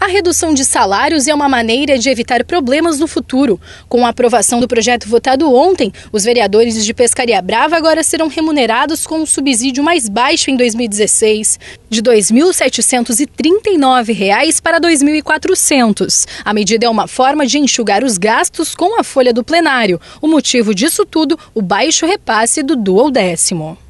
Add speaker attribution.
Speaker 1: A redução de salários é uma maneira de evitar problemas no futuro. Com a aprovação do projeto votado ontem, os vereadores de Pescaria Brava agora serão remunerados com um subsídio mais baixo em 2016, de R$ 2.739 para R$ 2.400. A medida é uma forma de enxugar os gastos com a folha do plenário. O motivo disso tudo, o baixo repasse do duodécimo.